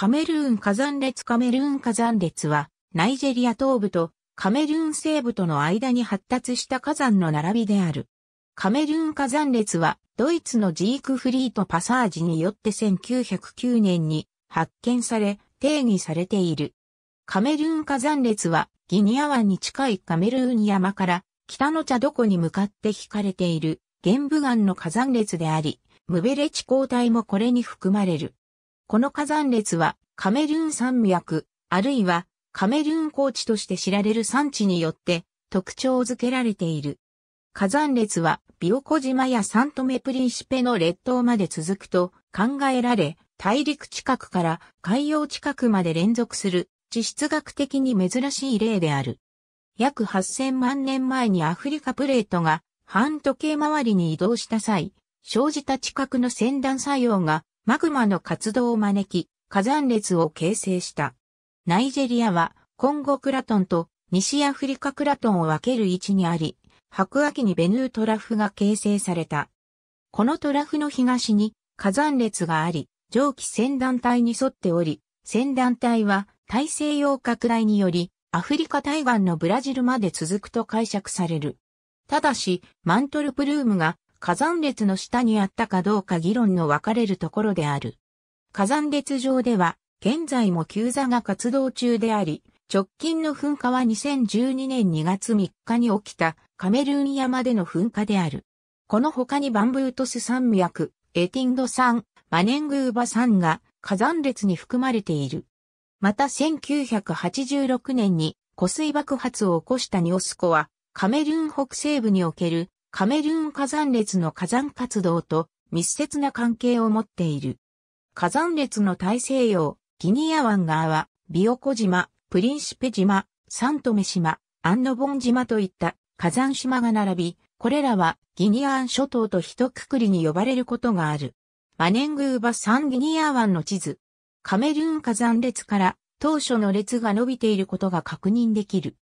カメルーン火山列カメルーン火山列は、ナイジェリア東部とカメルーン西部との間に発達した火山の並びである。カメルーン火山列は、ドイツのジークフリートパサージによって1909年に発見され、定義されている。カメルーン火山列は、ギニア湾に近いカメルーン山から、北の茶どこに向かって引かれている、玄武岩の火山列であり、ムベレ地交帯もこれに含まれる。この火山列はカメルーン山脈、あるいはカメルーン高地として知られる山地によって特徴づけられている。火山列はビオコ島やサントメプリンシペの列島まで続くと考えられ、大陸近くから海洋近くまで連続する地質学的に珍しい例である。約8000万年前にアフリカプレートが半時計回りに移動した際、生じた地殻の先端作用がマグマの活動を招き、火山列を形成した。ナイジェリアは、コンゴクラトンと西アフリカクラトンを分ける位置にあり、白亜紀にベヌートラフが形成された。このトラフの東に火山列があり、上記先団体に沿っており、先団体は大西洋拡大により、アフリカ対岸のブラジルまで続くと解釈される。ただし、マントルプルームが火山列の下にあったかどうか議論の分かれるところである。火山列上では、現在も急座が活動中であり、直近の噴火は2012年2月3日に起きたカメルーン山での噴火である。この他にバンブートス山脈、エティンド山、マネングーバ山が火山列に含まれている。また1986年に湖水爆発を起こしたニオスコはカメルーン北西部におけるカメルーン火山列の火山活動と密接な関係を持っている。火山列の大西洋、ギニア湾側は、ビオコ島、プリンシペ島、サントメ島、アンノボン島といった火山島が並び、これらはギニアン諸島と一括りに呼ばれることがある。マネングーバサンギニア湾の地図。カメルーン火山列から当初の列が伸びていることが確認できる。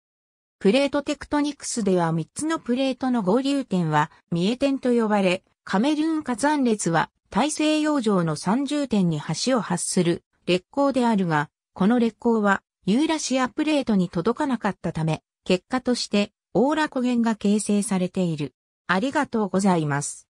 プレートテクトニクスでは3つのプレートの合流点は三重点と呼ばれ、カメルーン火山列は大西洋上の30点に橋を発する列光であるが、この列光はユーラシアプレートに届かなかったため、結果としてオーラ湖源が形成されている。ありがとうございます。